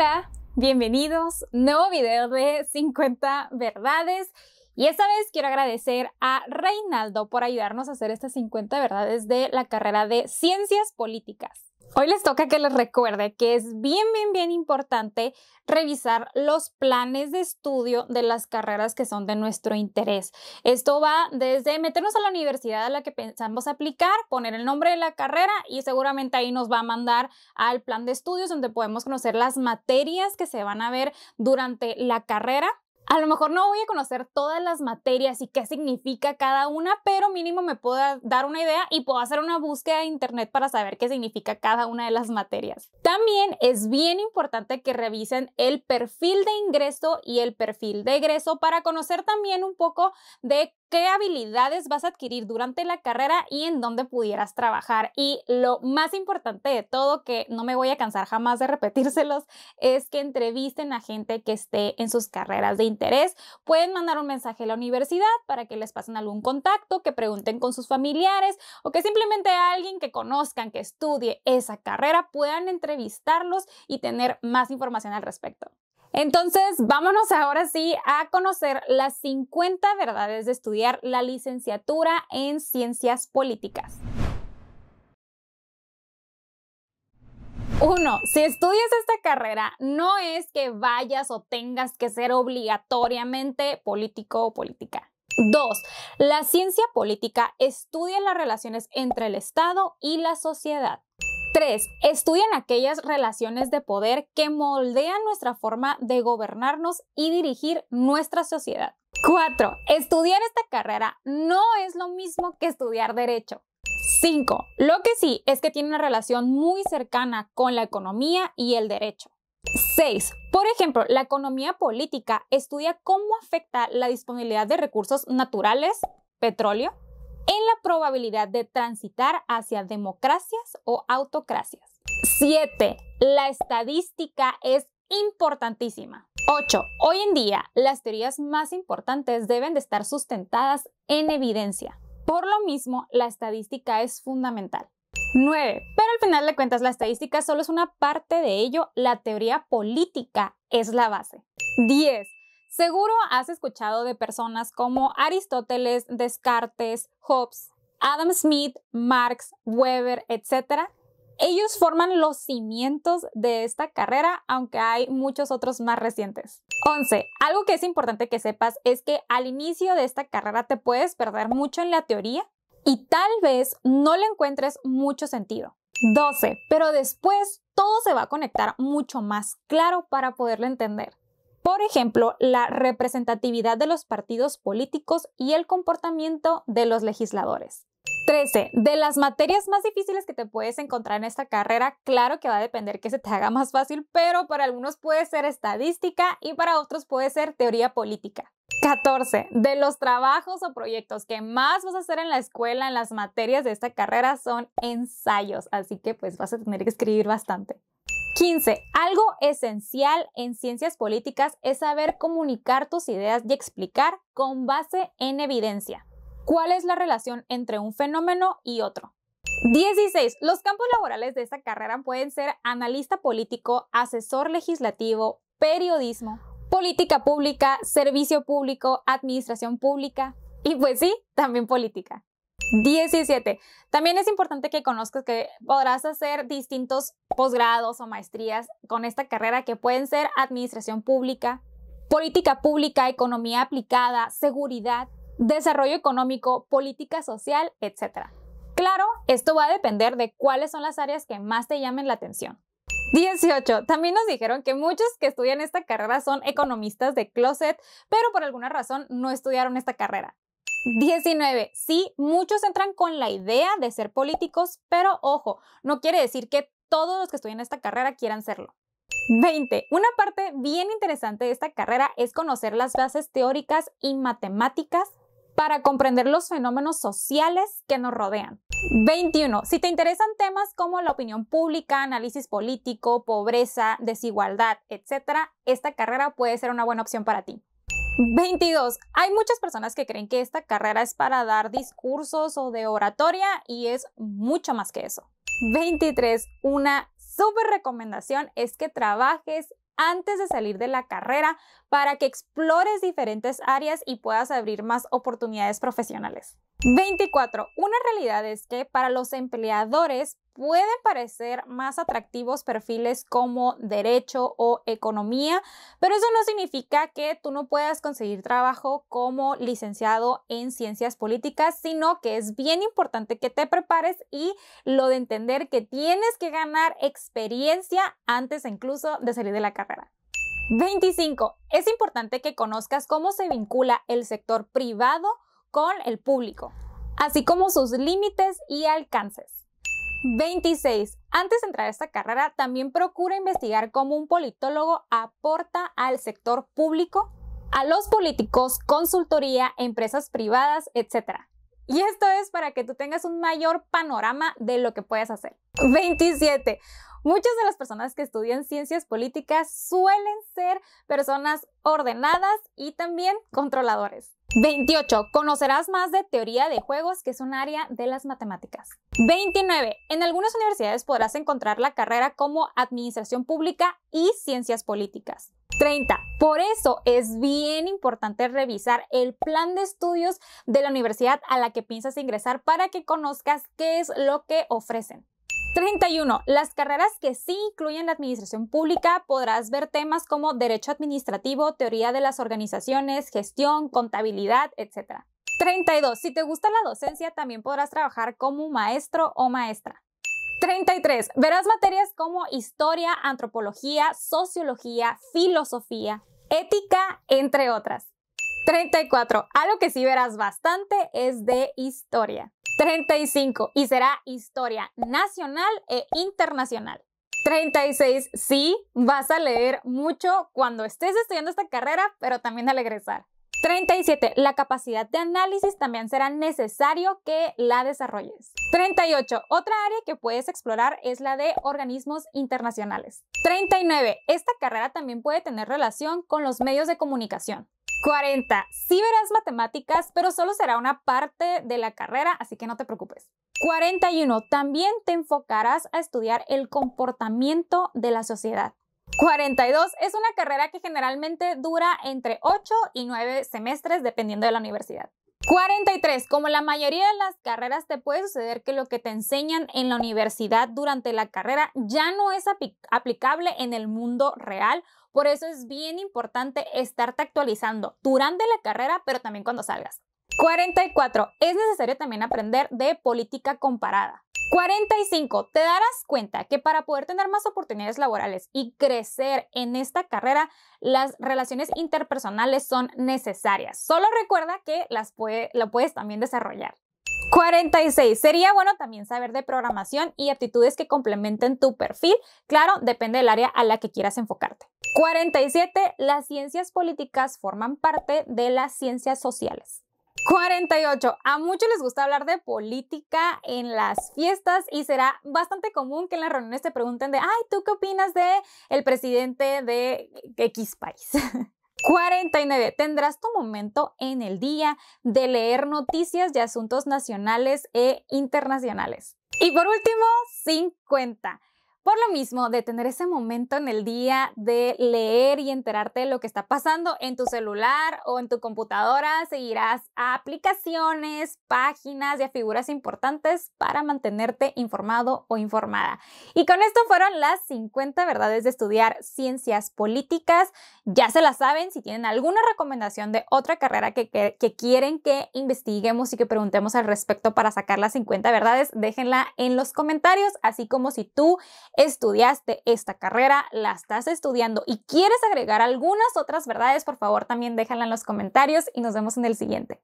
Hola, bienvenidos. Nuevo video de 50 verdades. Y esta vez quiero agradecer a Reinaldo por ayudarnos a hacer estas 50 verdades de la carrera de Ciencias Políticas. Hoy les toca que les recuerde que es bien, bien, bien importante revisar los planes de estudio de las carreras que son de nuestro interés. Esto va desde meternos a la universidad a la que pensamos aplicar, poner el nombre de la carrera y seguramente ahí nos va a mandar al plan de estudios donde podemos conocer las materias que se van a ver durante la carrera a lo mejor no voy a conocer todas las materias y qué significa cada una, pero mínimo me puedo dar una idea y puedo hacer una búsqueda de internet para saber qué significa cada una de las materias. También es bien importante que revisen el perfil de ingreso y el perfil de egreso para conocer también un poco de qué habilidades vas a adquirir durante la carrera y en dónde pudieras trabajar. Y lo más importante de todo, que no me voy a cansar jamás de repetírselos, es que entrevisten a gente que esté en sus carreras de interés. Pueden mandar un mensaje a la universidad para que les pasen algún contacto, que pregunten con sus familiares o que simplemente alguien que conozcan, que estudie esa carrera, puedan entrevistarlos y tener más información al respecto. Entonces, vámonos ahora sí a conocer las 50 verdades de estudiar la licenciatura en ciencias políticas. 1. Si estudias esta carrera, no es que vayas o tengas que ser obligatoriamente político o política. 2. La ciencia política estudia las relaciones entre el Estado y la sociedad. 3. estudian aquellas relaciones de poder que moldean nuestra forma de gobernarnos y dirigir nuestra sociedad. 4. Estudiar esta carrera no es lo mismo que estudiar derecho. 5. Lo que sí es que tiene una relación muy cercana con la economía y el derecho. 6. Por ejemplo, la economía política estudia cómo afecta la disponibilidad de recursos naturales, petróleo, en la probabilidad de transitar hacia democracias o autocracias. 7. La estadística es importantísima. 8. Hoy en día, las teorías más importantes deben de estar sustentadas en evidencia. Por lo mismo, la estadística es fundamental. 9. Pero al final de cuentas, la estadística solo es una parte de ello, la teoría política es la base. 10. Seguro has escuchado de personas como Aristóteles, Descartes, Hobbes, Adam Smith, Marx, Weber, etc. Ellos forman los cimientos de esta carrera, aunque hay muchos otros más recientes. 11. Algo que es importante que sepas es que al inicio de esta carrera te puedes perder mucho en la teoría y tal vez no le encuentres mucho sentido. 12. Pero después todo se va a conectar mucho más claro para poderlo entender. Por ejemplo, la representatividad de los partidos políticos y el comportamiento de los legisladores. 13. De las materias más difíciles que te puedes encontrar en esta carrera, claro que va a depender que se te haga más fácil, pero para algunos puede ser estadística y para otros puede ser teoría política. 14. De los trabajos o proyectos que más vas a hacer en la escuela, en las materias de esta carrera, son ensayos, así que pues vas a tener que escribir bastante. 15. Algo esencial en ciencias políticas es saber comunicar tus ideas y explicar con base en evidencia. ¿Cuál es la relación entre un fenómeno y otro? 16. Los campos laborales de esta carrera pueden ser analista político, asesor legislativo, periodismo, política pública, servicio público, administración pública y pues sí, también política. 17. También es importante que conozcas que podrás hacer distintos posgrados o maestrías con esta carrera que pueden ser administración pública, política pública, economía aplicada, seguridad, desarrollo económico, política social, etc. Claro, esto va a depender de cuáles son las áreas que más te llamen la atención. 18. También nos dijeron que muchos que estudian esta carrera son economistas de closet, pero por alguna razón no estudiaron esta carrera. 19. Sí, muchos entran con la idea de ser políticos, pero ojo, no quiere decir que todos los que estudian esta carrera quieran serlo. 20. Una parte bien interesante de esta carrera es conocer las bases teóricas y matemáticas para comprender los fenómenos sociales que nos rodean. 21. Si te interesan temas como la opinión pública, análisis político, pobreza, desigualdad, etc., esta carrera puede ser una buena opción para ti. 22. Hay muchas personas que creen que esta carrera es para dar discursos o de oratoria y es mucho más que eso. 23. Una súper recomendación es que trabajes antes de salir de la carrera para que explores diferentes áreas y puedas abrir más oportunidades profesionales. 24. Una realidad es que para los empleadores pueden parecer más atractivos perfiles como derecho o economía, pero eso no significa que tú no puedas conseguir trabajo como licenciado en ciencias políticas, sino que es bien importante que te prepares y lo de entender que tienes que ganar experiencia antes incluso de salir de la carrera. 25. Es importante que conozcas cómo se vincula el sector privado con el público, así como sus límites y alcances. 26. Antes de entrar a esta carrera, también procura investigar cómo un politólogo aporta al sector público, a los políticos, consultoría, empresas privadas, etc. Y esto es para que tú tengas un mayor panorama de lo que puedes hacer. 27. Muchas de las personas que estudian ciencias políticas suelen ser personas ordenadas y también controladores. 28. Conocerás más de teoría de juegos, que es un área de las matemáticas. 29. En algunas universidades podrás encontrar la carrera como Administración Pública y Ciencias Políticas. 30. Por eso es bien importante revisar el plan de estudios de la universidad a la que piensas ingresar para que conozcas qué es lo que ofrecen. 31. Las carreras que sí incluyen la administración pública podrás ver temas como derecho administrativo, teoría de las organizaciones, gestión, contabilidad, etc. 32. Si te gusta la docencia, también podrás trabajar como maestro o maestra. 33. Verás materias como historia, antropología, sociología, filosofía, ética, entre otras. 34. Algo que sí verás bastante es de historia. 35. Y será historia nacional e internacional. 36. Sí, vas a leer mucho cuando estés estudiando esta carrera, pero también al egresar. 37. La capacidad de análisis también será necesario que la desarrolles. 38. Otra área que puedes explorar es la de organismos internacionales. 39. Esta carrera también puede tener relación con los medios de comunicación. 40. Sí verás matemáticas, pero solo será una parte de la carrera, así que no te preocupes. 41. También te enfocarás a estudiar el comportamiento de la sociedad. 42. Es una carrera que generalmente dura entre 8 y 9 semestres, dependiendo de la universidad. 43. Como la mayoría de las carreras, te puede suceder que lo que te enseñan en la universidad durante la carrera ya no es aplicable en el mundo real por eso es bien importante estarte actualizando durante la carrera, pero también cuando salgas. 44. Es necesario también aprender de política comparada. 45. Te darás cuenta que para poder tener más oportunidades laborales y crecer en esta carrera, las relaciones interpersonales son necesarias. Solo recuerda que las puedes también desarrollar. 46. Sería bueno también saber de programación y aptitudes que complementen tu perfil. Claro, depende del área a la que quieras enfocarte. 47. Las ciencias políticas forman parte de las ciencias sociales. 48. A muchos les gusta hablar de política en las fiestas y será bastante común que en las reuniones te pregunten de, ay, ¿tú qué opinas de el presidente de X país? 49. Tendrás tu momento en el día de leer noticias de asuntos nacionales e internacionales. Y por último, 50. Por lo mismo, de tener ese momento en el día de leer y enterarte de lo que está pasando en tu celular o en tu computadora, seguirás a aplicaciones, páginas y a figuras importantes para mantenerte informado o informada. Y con esto fueron las 50 verdades de estudiar ciencias políticas. Ya se las saben, si tienen alguna recomendación de otra carrera que, que quieren que investiguemos y que preguntemos al respecto para sacar las 50 verdades, déjenla en los comentarios, así como si tú estudiaste esta carrera, la estás estudiando y quieres agregar algunas otras verdades, por favor también déjala en los comentarios y nos vemos en el siguiente.